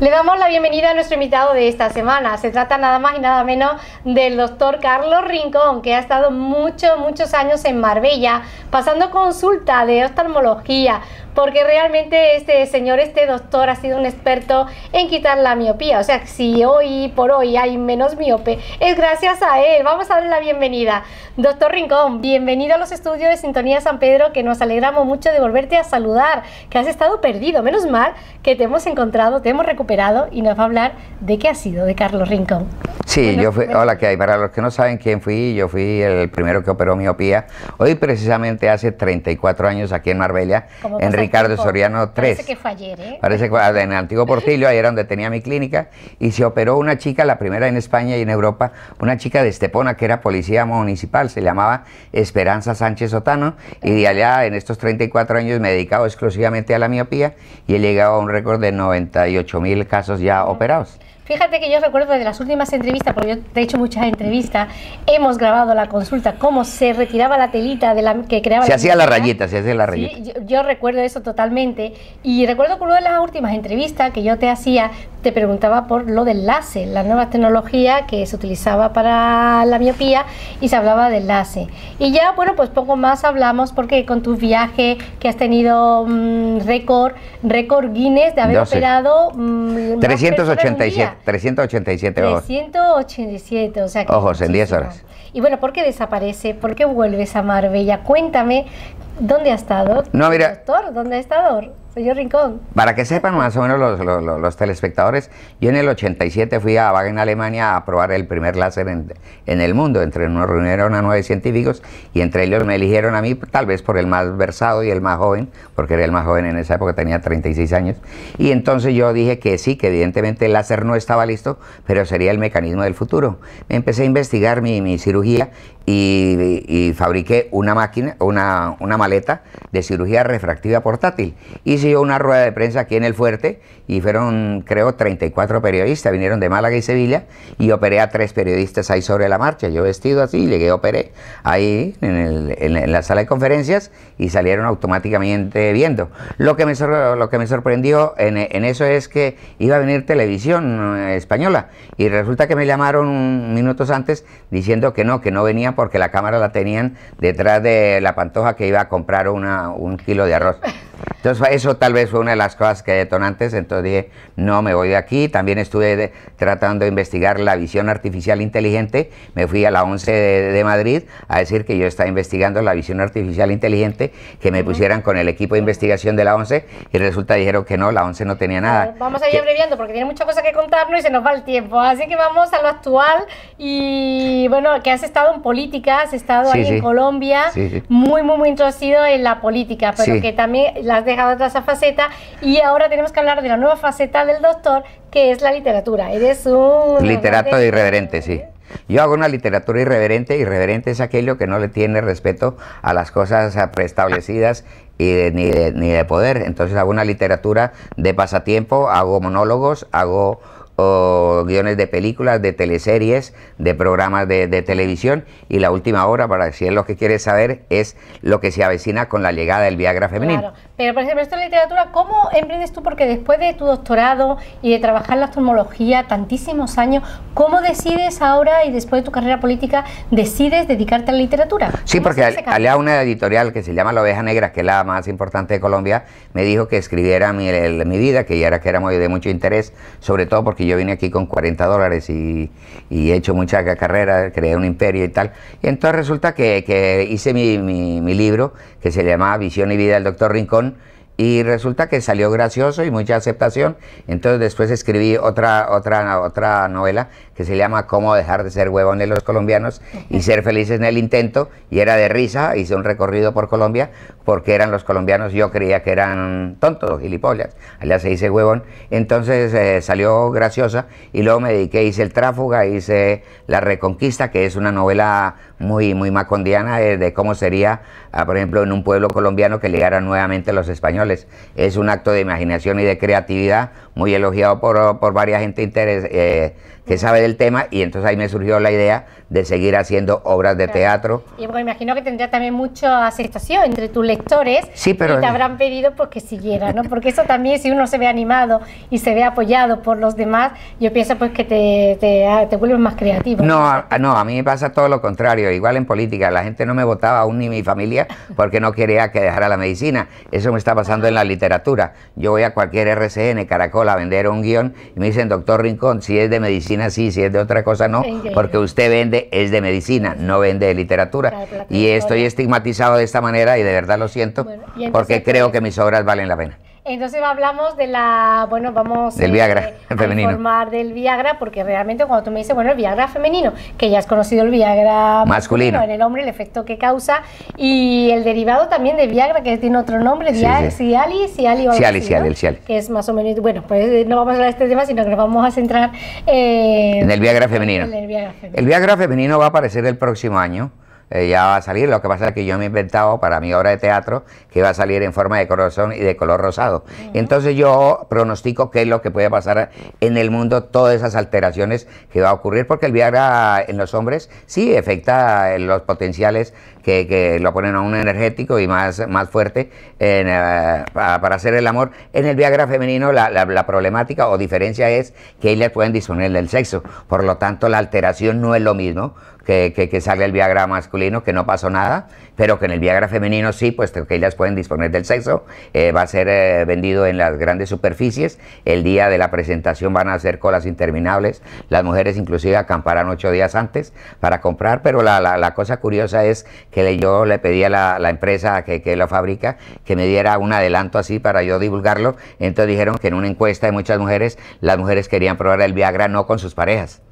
Le damos la bienvenida a nuestro invitado de esta semana. Se trata nada más y nada menos del doctor Carlos Rincón, que ha estado muchos, muchos años en Marbella, pasando consulta de oftalmología, porque realmente este señor, este doctor, ha sido un experto en quitar la miopía. O sea, si hoy por hoy hay menos miope, es gracias a él. Vamos a darle la bienvenida. Doctor Rincón, bienvenido a los estudios de Sintonía San Pedro, que nos alegramos mucho de volverte a saludar, que has estado perdido. Menos mal que te hemos encontrado, te hemos recuperado y nos va a hablar de qué ha sido de Carlos Rincón. Sí, yo fui, pues- hola, ¿qué hay? Para los que no saben quién fui, yo fui el primero que operó miopía. Hoy precisamente hace 34 años aquí en Marbella, en Ricardo Soriano 3. Parece que fue ayer, ¿eh? Parece que en el Antiguo Portillo, ahí era donde tenía mi clínica, y se operó una chica, la primera en España y en Europa, una chica de Estepona que era policía municipal, se llamaba Esperanza Sánchez Otano, y de allá en estos 34 años me he dedicado exclusivamente a la miopía y he llegado a un récord de 98 mil casos ya operados. Fíjate que yo recuerdo de las últimas entrevistas, porque yo te he hecho muchas entrevistas, hemos grabado la consulta, cómo se retiraba la telita de la que creaba. Se hacía la rayita, se hacía la rayita. yo, recuerdo eso totalmente. Y recuerdo que una de las últimas entrevistas que yo te hacía, te preguntaba por lo del láser, la nueva tecnología que se utilizaba para la miopía y se hablaba del láser. Y ya, bueno, pues poco más hablamos porque con tu viaje que has tenido mm, récord, récord Guinness de haber operado... 387. Mm, 387 ojos. 387, o sea que Ojos en 10 horas. Y bueno, ¿por qué desaparece? ¿Por qué vuelves a Marbella? Cuéntame, ¿dónde ha estado? No, mira. Doctor, ¿Dónde ha estado? Soy Rincón. Para que sepan más o menos los, telespectadores, yo en el 87 fui a Wagen, Alemania, a probar el primer láser en, el mundo. Entre nos reunieron a nueve científicos y entre ellos me eligieron a mí, tal vez por el más versado y el más joven, porque era el más joven en esa época, tenía 36 años. Y entonces yo dije que sí, que evidentemente el láser no estaba listo, pero sería el mecanismo del futuro. empecé a investigar mi, mi cirugía y, y, fabriqué una máquina, una, una maleta de cirugía refractiva portátil. Y hice una rueda de prensa aquí en el fuerte y fueron, creo, 34 periodistas, vinieron de Málaga y Sevilla y operé a tres periodistas ahí sobre la marcha. Yo vestido así, llegué, operé ahí en, la sala de conferencias y salieron automáticamente viendo. Lo que me, sorprendió en, eso es que iba a venir televisión eh, española y resulta que me llamaron minutos antes diciendo que no, que no venía porque la cámara la tenían detrás de la pantoja que iba a comprar un kilo de arroz. Entonces eso tal vez fue una de las cosas que detonantes, entonces dije, no me voy de aquí. También estuve tratando de investigar la visión artificial inteligente, me fui a la 11 de, Madrid a decir que yo estaba investigando la visión artificial inteligente, que me pusieran con el equipo de investigación de la 11 y resulta dijeron que no, la 11 no tenía nada. vamos a ir abreviando porque tiene muchas cosas que contarnos y se nos va el tiempo, así que vamos a lo actual y bueno, que has estado en política, has estado ahí en Colombia, muy, muy, muy introducido en la política, pero que también las dejado atrás esa faceta y ahora tenemos que hablar de la nueva faceta del doctor, que es la literatura. Eres un... Literato irreverente, sí. Yo hago una literatura irreverente, irreverente es aquello que no le tiene respeto a las cosas preestablecidas y ni, de, poder. Entonces hago una literatura de pasatiempo, hago monólogos, hago guiones de películas, de teleseries, de programas de, televisión. Y la última hora, para decir es lo que quieres saber, es lo que se avecina con la llegada del Viagra femenino. Pero, por ejemplo, esto de literatura, ¿cómo emprendes tú? Porque después de tu doctorado y de trabajar la oftalmología tantísimos años, ¿cómo decides ahora y después de tu carrera política, decides dedicarte a la literatura? Sí, porque había una editorial que se llama La Oveja Negra, que es la más importante de Colombia, me dijo que escribiera mi, mi vida, que ya era que era muy, de mucho interés, sobre todo porque yo vine aquí con 40 dólares y, he hecho mucha carrera, creé un imperio y tal. Y entonces resulta que, hice mi, mi libro, que se llama Visión y Vida del Doctor Rincón, y resulta que salió gracioso y mucha aceptación. Entonces después escribí otra, otra, otra novela que se llama Cómo dejar de ser huevón de los colombianos y ser felices en el intento. Y era de risa, hice un recorrido por Colombia porque eran los colombianos, yo creía que eran tontos, gilipollas. Allá se dice huevón. Entonces eh, salió graciosa y luego me dediqué, hice El Tráfuga, hice La Reconquista, que es una novela muy, muy macondiana eh, de cómo sería por ejemplo, en un pueblo colombiano que llegaran nuevamente los españoles. Es un acto de imaginación y de creatividad muy elogiado por, por varias gente eh, que sabe del tema y entonces ahí me surgió la idea de seguir haciendo obras de teatro. Y me imagino que tendría también mucha aceptación entre tus lectores sí, y te habrán pedido pues, que siguiera, ¿no? Porque eso también si uno se ve animado y se ve apoyado por los demás, yo pienso pues que te, te, vuelves más creativo. No, no, a mí me pasa todo lo contrario, igual en política, la gente no me votaba aún ni mi familia porque no quería que dejara la medicina, eso me está pasando en la literatura, yo voy a cualquier RCN, Caracol, a vender un guión y me dicen, doctor Rincón, si es de medicina sí, si es de otra cosa no, porque usted vende, es de medicina, no vende de literatura. Y estoy estigmatizado de esta manera y de verdad lo siento, porque creo que mis obras valen la pena. Entonces hablamos de la, bueno, vamos del Viagra, este, a informar del Viagra, porque realmente cuando tú me dices, bueno, el Viagra femenino, que ya has conocido el Viagra masculino, en el hombre, el efecto que causa, y el derivado también de Viagra, que tiene otro nombre, sí, Cialis, sí. Cialis, o Ciali, Que es más o menos, bueno, pues no vamos a hablar de este tema, sino que nos vamos a centrar eh, en el Viagra femenino. En el Viagra femenino. El Viagra femenino va a aparecer el próximo año eh, ya va a salir. Lo que pasa es que yo me he inventado para mi obra de teatro que va a salir en forma de corazón y de color rosado. Entonces yo pronostico qué es lo que puede pasar en el mundo, todas esas alteraciones que va a ocurrir, porque el Viagra en los hombres sí afecta eh, los potenciales que, lo ponen a un energético y más, más fuerte eh, para hacer el amor. En el Viagra femenino la, la, la problemática o diferencia es que le pueden disponer del sexo, por lo tanto la alteración no es lo mismo que, que, sale el Viagra masculino, que no pasó nada, pero que en el Viagra femenino sí, pues que ellas pueden disponer del sexo, eh, va a ser eh, vendido en las grandes superficies, el día de la presentación van a hacer colas interminables, las mujeres inclusive acamparán ocho días antes para comprar, pero la, cosa curiosa es que yo le pedí a la, empresa que, que, la fabrica que me diera un adelanto así para yo divulgarlo, entonces dijeron que en una encuesta de muchas mujeres, las mujeres querían probar el Viagra no con sus parejas,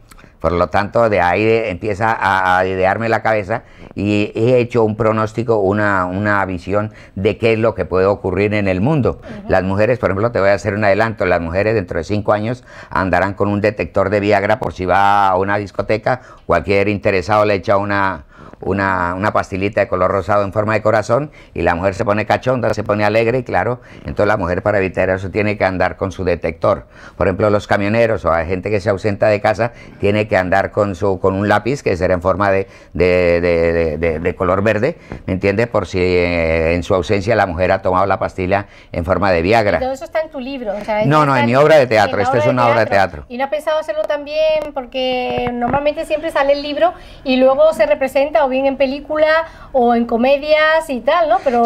por lo tanto, de ahí empieza a, idearme la cabeza y he hecho un pronóstico, una, una, visión de qué es lo que puede ocurrir en el mundo. Las mujeres, por ejemplo, te voy a hacer un adelanto, las mujeres dentro de cinco años andarán con un detector de Viagra por si va a una discoteca, cualquier interesado le echa una, una, pastilita de color rosado en forma de corazón y la mujer se pone cachonda, se pone alegre y claro, entonces la mujer para evitar eso tiene que andar con su detector. Por ejemplo, los camioneros o hay gente que se ausenta de casa tiene que andar con, su, con un lápiz que será en forma de, de, color verde, ¿me entiendes? Por si eh, en su ausencia la mujer ha tomado la pastilla en forma de Viagra. todo eso está en tu libro. no, no, en mi obra de teatro, esto es una obra de teatro. Y no has pensado hacerlo también porque normalmente siempre sale el libro y luego se representa bien en película o en comedias y tal, ¿no? Pero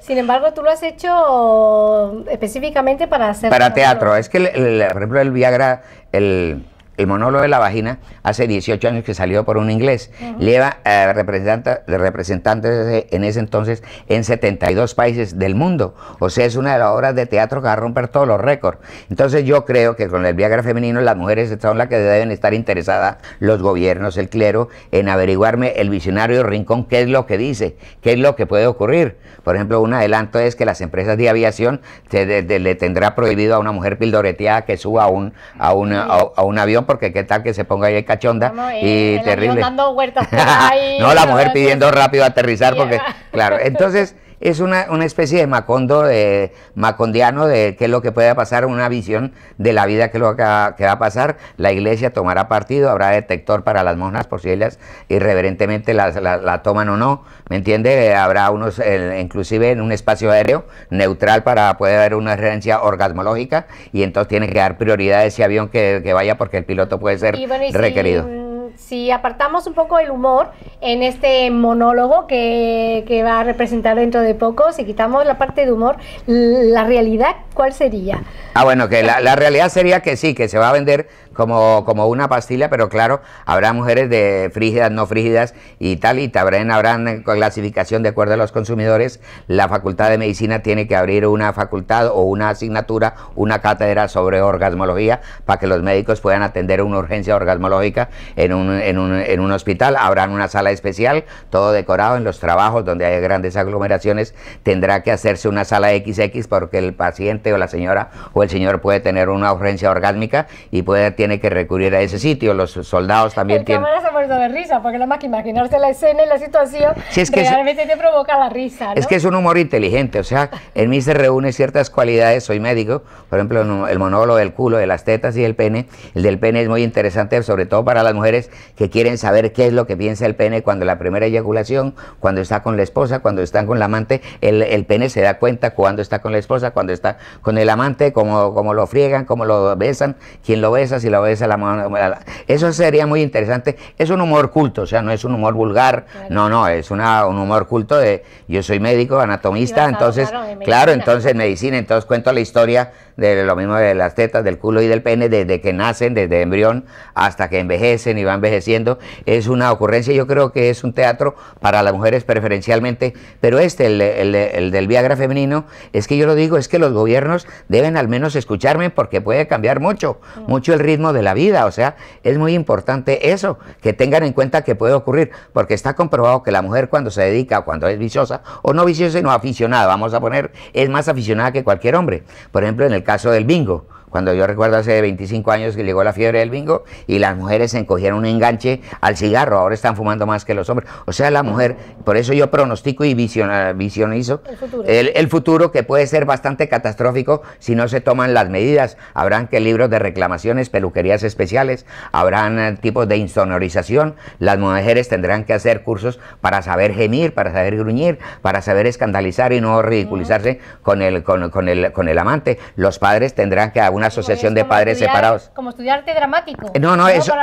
sin embargo tú lo has hecho específicamente para hacer... Para teatro. Es que, el, por ejemplo, el Viagra, el el monólogo de la vagina hace 18 años que salió por un inglés. Lleva eh, representantes en ese entonces en 72 países del mundo. O sea, es una de las obras de teatro que va a romper todos los récords. Entonces yo creo que con el Viagra femenino las mujeres son las que deben estar interesadas, los gobiernos, el clero, en averiguarme el visionario rincón qué es lo que dice, qué es lo que puede ocurrir. Por ejemplo, un adelanto es que las empresas de aviación le tendrá prohibido a una mujer pildoreteada que suba a un, a una, a un avión porque qué tal que se ponga ahí el cachonda eh, y terrible. no, la mujer pidiendo rápido aterrizar porque, claro, entonces es una, una, especie de macondo, de, macondiano, de qué es lo que puede pasar, una visión de la vida, que lo que va, a pasar. La iglesia tomará partido, habrá detector para las monjas por si ellas irreverentemente la, toman o no, ¿me entiende? Habrá unos, inclusive en un espacio aéreo neutral para poder haber una referencia orgasmológica y entonces tiene que dar prioridad a ese avión que, vaya porque el piloto puede ser requerido si apartamos un poco el humor en este monólogo que, va a representar dentro de poco, si quitamos la parte de humor, la realidad, ¿cuál sería? Ah, bueno, que la, la realidad sería que sí, que se va a vender como, una pastilla, pero claro, habrá mujeres de frígidas, no frígidas y tal, y habrá una clasificación de acuerdo a los consumidores. La Facultad de Medicina tiene que abrir una facultad o una asignatura, una cátedra sobre orgasmología para que los médicos puedan atender una urgencia orgasmológica en un, en un, hospital. habrá una sala especial, todo decorado en los trabajos donde hay grandes aglomeraciones, tendrá que hacerse una sala XX porque el paciente o la señora o el señor puede tener una urgencia orgásmica y puede tener tiene que recurrir a ese sitio, los soldados también el tienen... cámara se muerto de risa, porque nada más que imaginarse la escena y la situación es que realmente te provoca la risa, ¿no? Es que es un humor inteligente, o sea, en mí se reúne ciertas cualidades, soy médico, por ejemplo, el monólogo del culo, de las tetas y el pene, el del pene es muy interesante, sobre todo para las mujeres que quieren saber qué es lo que piensa el pene cuando la primera eyaculación, cuando está con la esposa, cuando están con la amante, el, el pene se da cuenta cuando está con la esposa, cuando está con el amante, cómo, cómo lo friegan, cómo lo besan, quién lo besa, si lo eso sería muy interesante. Es un humor culto, o sea, no es un humor vulgar, no, no, es una, un humor culto de yo soy médico, anatomista, entonces, claro, entonces medicina, entonces cuento la historia de lo mismo de las tetas, del culo y del pene, desde que nacen, desde embrión hasta que envejecen y van envejeciendo. Es una ocurrencia, yo creo que es un teatro para las mujeres preferencialmente, pero este, el, del Viagra femenino, es que yo lo digo, es que los gobiernos deben al menos escucharme porque puede cambiar mucho, mucho el ritmo de la vida, o sea, es muy importante eso, que tengan en cuenta que puede ocurrir, porque está comprobado que la mujer cuando se dedica, cuando es viciosa, o no viciosa, sino aficionada, vamos a poner, es más aficionada que cualquier hombre. Por ejemplo, en el caso del bingo. Cuando yo recuerdo hace 25 años que llegó la fiebre del bingo y las mujeres se encogieron un enganche al cigarro, ahora están fumando más que los hombres. O sea, la mujer, por eso yo pronostico y visionizo el futuro. que puede ser bastante catastrófico si no se toman las medidas. Habrán que libros de reclamaciones, peluquerías especiales, habrán eh, tipos de insonorización, las mujeres tendrán que hacer cursos para saber gemir, para saber gruñir, para saber escandalizar y no ridiculizarse con, el, con, el, con el amante. Los padres tendrán que una asociación de padres separados. Como estudiarte dramático. Eh, no, no, eso,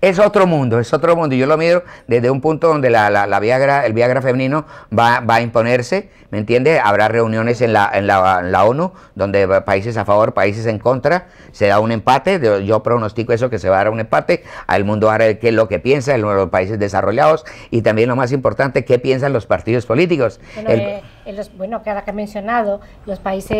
es, otro mundo, es otro mundo. Yo lo miro desde un punto donde la, la, Viagra, el Viagra femenino va, va a imponerse, ¿me entiendes? Habrá reuniones en la, en la, ONU donde países a favor, países en contra, se da un empate, yo pronostico eso que se va a dar un empate, al mundo ahora, qué es lo que piensa, los países desarrollados y también lo más importante, qué piensan los partidos políticos. Eh, bueno, que ahora que ha mencionado, los países,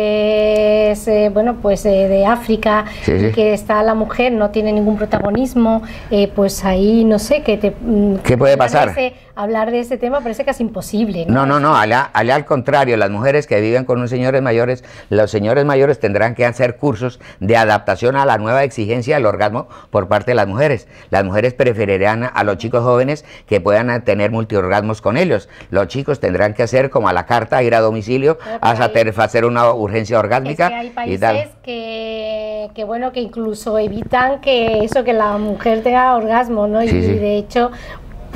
eh, bueno, pues eh, de África, que está la mujer, no tiene ningún protagonismo, eh, pues ahí, no sé, te... Mm, ¿Qué puede pasar? hablar de ese tema parece que es imposible. No, no, no, no al contrario, las mujeres que viven con unos señores mayores, los señores mayores tendrán que hacer cursos de adaptación a la nueva exigencia del orgasmo por parte de las mujeres. Las mujeres preferirán a los chicos jóvenes que puedan tener multiorgasmos con ellos. Los chicos tendrán que hacer como a la carta ...a ir a domicilio, a hacer una urgencia orgánica. hay países Que, bueno, que incluso evitan que eso, que la mujer tenga orgasmo, ¿no? y, de hecho,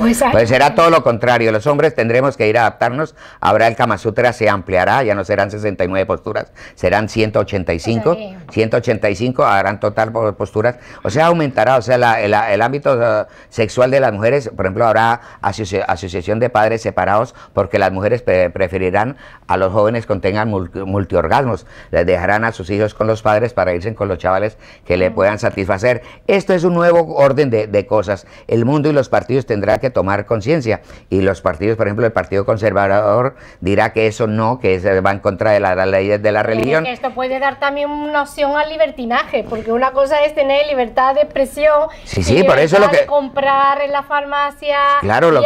pues, pues será todo lo contrario. Los hombres tendremos que ir a adaptarnos. Habrá el Kama Sutra se ampliará, ya no serán 69 posturas, serán 185. 185 harán total posturas. O sea, aumentará. O sea, el ámbito eh, sexual de las mujeres, por ejemplo, habrá asociación de padres separados porque las mujeres preferirán a los jóvenes que tengan multiorgasmos. Les dejarán a sus hijos con los padres para irse con los chavales que le mm. puedan satisfacer. Esto es un nuevo orden de, de cosas. El mundo y los partidos tendrán que tomar conciencia. Y los partidos, por ejemplo, el Partido Conservador dirá que eso no, que eh, va en contra de la, las leyes de la religión. esto puede dar también una opción al libertinaje, porque una cosa es tener libertad de expresión, sí, sí, por eso lo que... comprar en la farmacia claro, lo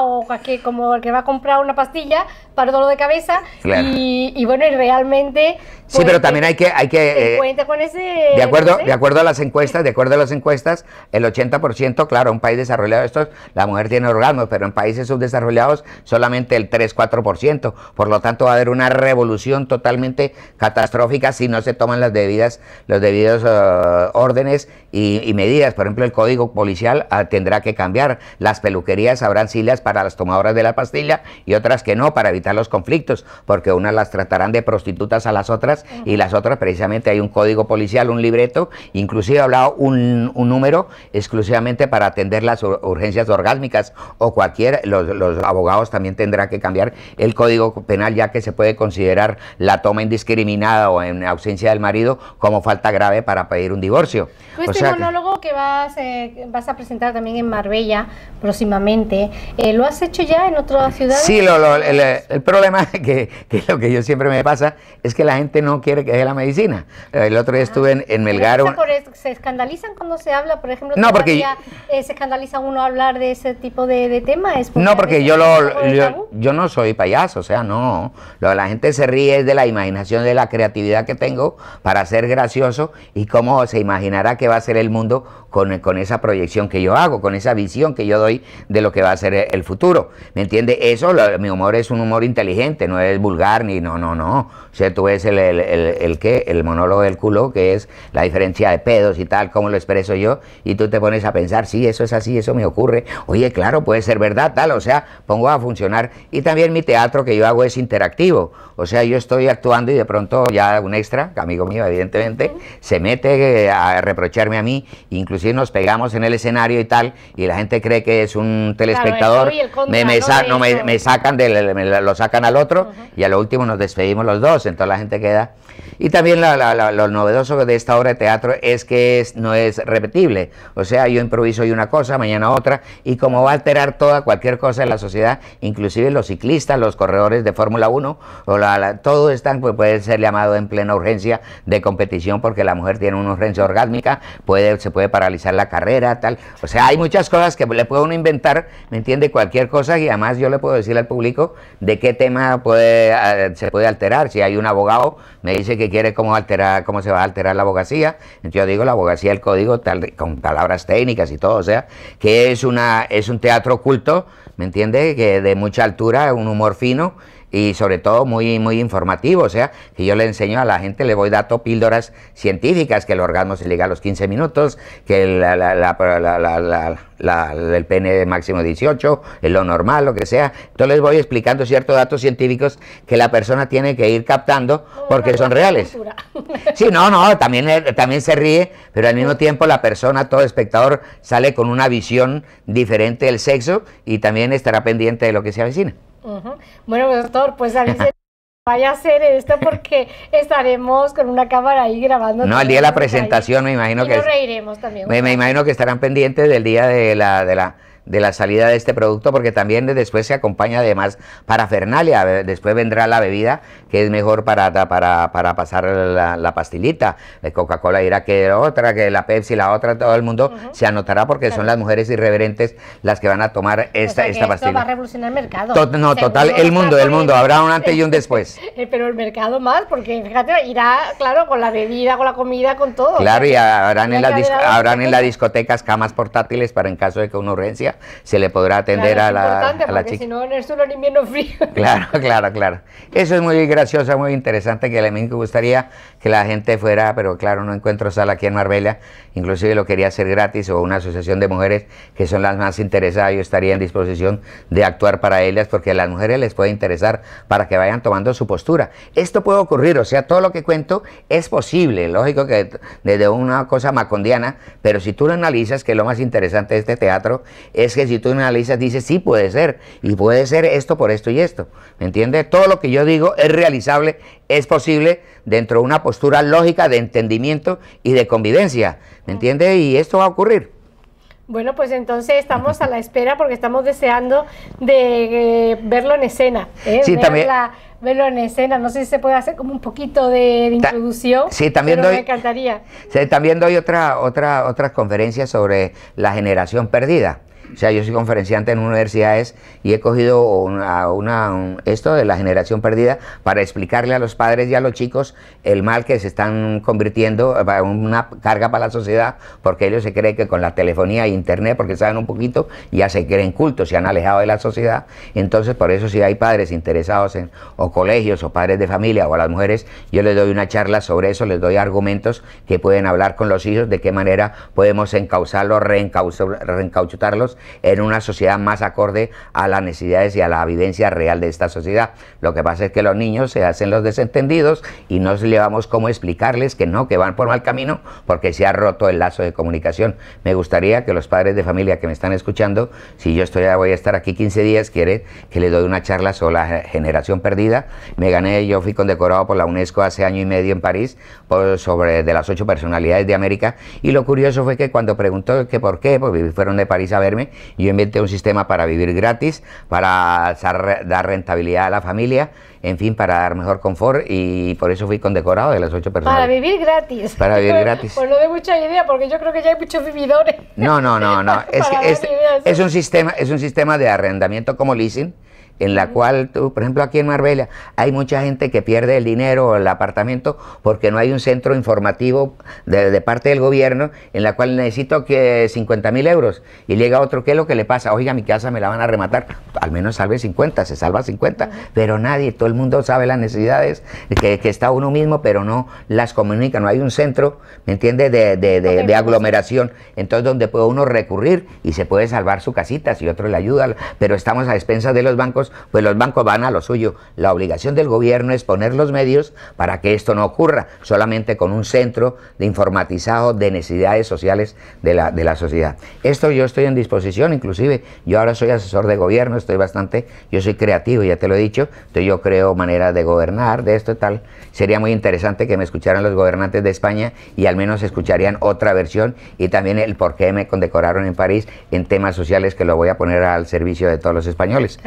o que, como el que va a comprar una pastilla para dolor de cabeza y, bueno, y realmente... sí, pues, pero también hay que... Hay que eh, De acuerdo, de acuerdo a las encuestas, de acuerdo a las encuestas, el 80%, claro, un país desarrollado esto, la mujer tiene orgasmos, pero en países subdesarrollados solamente el 3-4%. Por lo tanto, va a haber una revolución totalmente catastrófica si no se toman las debidas, los debidos eh, órdenes y, medidas. Por ejemplo, el código policial ah, tendrá que cambiar. Las peluquerías habrán sillas para las tomadoras de la pastilla y otras que no, para evitar los conflictos, porque unas las tratarán de prostitutas a las otras y las otras precisamente hay un código policial, un libreto, inclusive ha hablado un, un número exclusivamente para atender las urgencias orgásmicas o cualquier, los, abogados también tendrán que cambiar el código penal ya que se puede considerar la toma indiscriminada o en ausencia del marido como falta grave para pedir un divorcio. Pues este monólogo que, vas, eh, vas a presentar también en Marbella próximamente, eh, ¿lo has hecho ya en otra ciudad? Sí, el, problema que, que lo que yo siempre me pasa es que la gente no quiere que deje la medicina. El otro día ah. estuve en, en Melgar. ¿Se escandalizan cuando se habla, por ejemplo? No, porque... Eh, se escandaliza uno hablar de ese tipo de, de tema? ¿Es no, porque yo, lo, yo, no soy payaso, o sea, no. Lo de la gente se ríe es de la imaginación, de la creatividad que tengo para ser gracioso y cómo se imaginará que va a ser el mundo con, esa proyección que yo hago, con esa visión que yo doy de lo que va a ser el futuro. ¿Me entiende? Eso, mi humor es un humor inteligente, no es vulgar ni no, no, no. O sea, tú ves el, el, el, qué, el monólogo del culo, que es la diferencia de pedos y tal, como lo expreso yo, y tú te pones a pensar, sí, eso es así, eso me ocurre. Oye, claro, puede ser verdad, tal, o sea, pongo a funcionar. Y también mi teatro que yo hago es interactivo, o sea, yo estoy actuando y de pronto ya un extra, amigo mío, evidentemente, se mete eh, a reprocharme a mí, incluso si pues nos pegamos en el escenario y tal, y la gente cree que es un telespectador, me, me, no, me, sacan, lo sacan al otro, y a lo último nos despedimos los dos, entonces la gente queda... Y también lo novedoso de esta obra de teatro es que no es repetible, o sea, yo improviso hoy una cosa, mañana otra, y como va a alterar toda cualquier cosa en la sociedad, inclusive los ciclistas, los corredores de Fórmula 1, o la, todo están, pues puede ser llamado en plena urgencia de competición, porque la mujer tiene una urgencia orgánica, puede, se puede parar ...realizar la carrera, tal. O sea, hay muchas cosas que le puede uno inventar, ¿me entiende? Cualquier cosa y además yo le puedo decir al público de qué tema puede, ah, se puede alterar. Si hay un abogado, me dice que quiere cómo, alterar, cómo se va a alterar la abogacía, entonces yo digo la abogacía, el código, tal, con palabras técnicas y todo. O sea, que es, una, es un teatro oculto, ¿me entiende? Que de mucha altura, un humor fino y sobre todo muy, muy informativo. O sea, que yo le enseño a la gente, le voy dando píldoras científicas, que el orgasmo se liga a los 15 minutos, que la, la, la, el pene máximo 18, es lo normal, lo que sea. Entonces les voy explicando ciertos datos científicos que la persona tiene que ir captando porque son reales. Sí, no, no, también, también se ríe, pero al mismo tiempo la persona, todo espectador, sale con una visión diferente del sexo y también estará pendiente de lo que se avecina. Bueno, pues, doctor, pues si vaya a hacer esto porque estaremos con una cámara ahí grabando. No, al día de la presentación, me imagino que. Nos reiremos también. Me, me, imagino que estarán pendientes del día de la, de la de la salida de este producto porque también después se acompaña además parafernalia, después vendrá la bebida que es mejor para, para, para pasar la, la pastilita, eh, Coca-Cola irá, que otra, que la Pepsi, la otra, todo el mundo se anotará porque son las mujeres irreverentes las que van a tomar esta, o sea esto va a revolucionar el mercado. no, total, el mundo, el mundo, habrá un antes y un después. Eh, pero el mercado más, porque fíjate, irá, claro, con la bebida, con la comida, con todo. Claro, y habrán, en las, habrán en las discotecas camas portátiles para en caso de que una urgencia se le podrá atender a, la, chica. Claro, claro, claro. Eso es muy gracioso, muy interesante, que a mí me gustaría que la gente fuera, pero claro, no encuentro sala aquí en Marbella, inclusive lo quería hacer gratis o una asociación de mujeres que son las más interesadas, yo estaría en disposición de actuar para ellas porque a las mujeres les puede interesar para que vayan tomando su postura. Esto puede ocurrir, o sea, todo lo que cuento es posible, lógico que desde una cosa macondiana, pero si tú lo analizas, que lo más interesante de este teatro es es que si tú analizas, dices, sí, puede ser, y puede ser esto por esto y esto. ¿Me entiendes? Todo lo que yo digo es realizable, es posible dentro de una postura lógica de entendimiento y de convivencia. ¿Me entiendes? Y esto va a ocurrir. Bueno, pues entonces estamos a la espera porque estamos deseando de eh, verlo en escena. ¿eh? Sí, también. verlo en escena, no sé si se puede hacer como un poquito de, introducción. Sí, también doy, me encantaría. también doy otra, otra, otras conferencias sobre la generación perdida. O sea, yo soy conferenciante en universidades y he cogido una, esto de la generación perdida para explicarle a los padres y a los chicos el mal que se están convirtiendo en eh, una carga para la sociedad, porque ellos se creen que con la telefonía e internet, porque saben un poquito, ya se creen cultos, se han alejado de la sociedad. Entonces, por eso si hay padres interesados en o colegios o padres de familia o a las mujeres, yo les doy una charla sobre eso, les doy argumentos que pueden hablar con los hijos de qué manera podemos encauzarlos, reencauchutarlos en una sociedad más acorde a las necesidades y a la evidencia real de esta sociedad. Lo que pasa es que los niños se hacen los desentendidos y no llevamos cómo explicarles que no, que van por mal camino porque se ha roto el lazo de comunicación. Me gustaría que los padres de familia que me están escuchando, si yo estoy, voy a estar aquí 15 días, quiere que les doy una charla sobre la generación perdida. Me gané, yo fui condecorado por la UNESCO hace año y medio en París sobre de las ocho personalidades de América y lo curioso fue que cuando preguntó que por qué, porque fueron de París a verme, yo inventé un sistema para vivir gratis, para dar rentabilidad a la familia, en fin, para dar mejor confort y por eso fui condecorado de las ocho personas. Para vivir gratis. Para vivir pues, gratis. Pues no de mucha idea porque yo creo que ya hay muchos vividores. No, no, no, no. es, es, es, un es un sistema de arrendamiento como leasing en la cual, por ejemplo, aquí en Marbella hay mucha gente que pierde el dinero o el apartamento porque no hay un centro informativo de, parte del gobierno en la cual necesito que 50 mil euros y llega otro, que es lo que le pasa? Oiga, mi casa me la van a rematar, al menos salve 50, se salva 50, pero nadie, todo el mundo sabe las necesidades que, está uno mismo, pero no las comunica, no hay un centro, ¿me entiendes?, de, de pues. aglomeración, entonces donde puede uno recurrir y se puede salvar su casita si otro le ayuda, pero estamos a expensas de los bancos pues los bancos van a lo suyo. La obligación del gobierno es poner los medios para que esto no ocurra, solamente con un centro de informatizado de necesidades sociales de la, de la sociedad. Esto yo estoy en disposición, inclusive yo ahora soy asesor de gobierno, estoy bastante, yo soy creativo, ya te lo he dicho, entonces yo creo maneras de gobernar, de esto y tal. Sería muy interesante que me escucharan los gobernantes de España y al menos escucharían otra versión y también el por qué me condecoraron en París en temas sociales que lo voy a poner al servicio de todos los españoles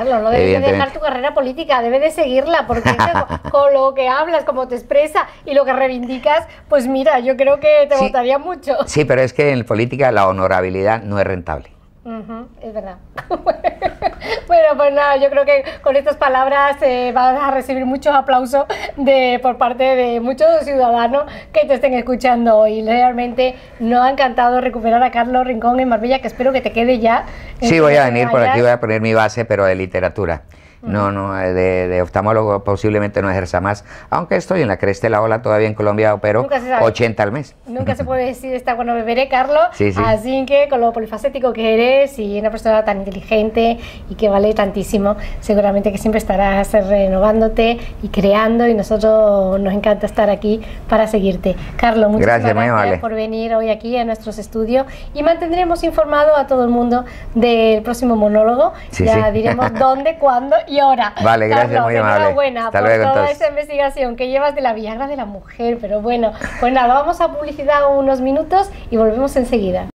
dejar tu carrera política, debe de seguirla, porque con lo que hablas, como te expresa y lo que reivindicas, pues mira, yo creo que te votaría mucho. Sí, pero es que en política la honorabilidad no es rentable es verdad. bueno, pues nada, yo creo que con estas palabras eh, vas a recibir muchos aplausos de, por parte de muchos ciudadanos que te estén escuchando y Realmente nos ha encantado recuperar a Carlos Rincón en Marbella, que espero que te quede ya. Sí, voy a venir, por aquí voy a poner mi base, pero de literatura. No, no, eh, de, oftalmólogo posiblemente no ejerza más, aunque estoy en la cresta de la ola todavía en Colombia, pero 80 al mes. Nunca se puede decir, está bueno, beberé, Carlos. Así que con lo polifacético que eres y una persona tan inteligente y que vale tantísimo, seguramente que siempre estarás renovándote y creando y nosotros nos encanta estar aquí para seguirte. Carlos, muchas gracias, por venir hoy aquí a nuestros estudios y mantendremos informado a todo el mundo del próximo monólogo. ya diremos dónde, cuándo y ahora, Vale, gracias, Enhorabuena por toda esa investigación que llevas de la Viagra de la mujer, pero bueno, pues nada, vamos a publicidad unos minutos y volvemos enseguida.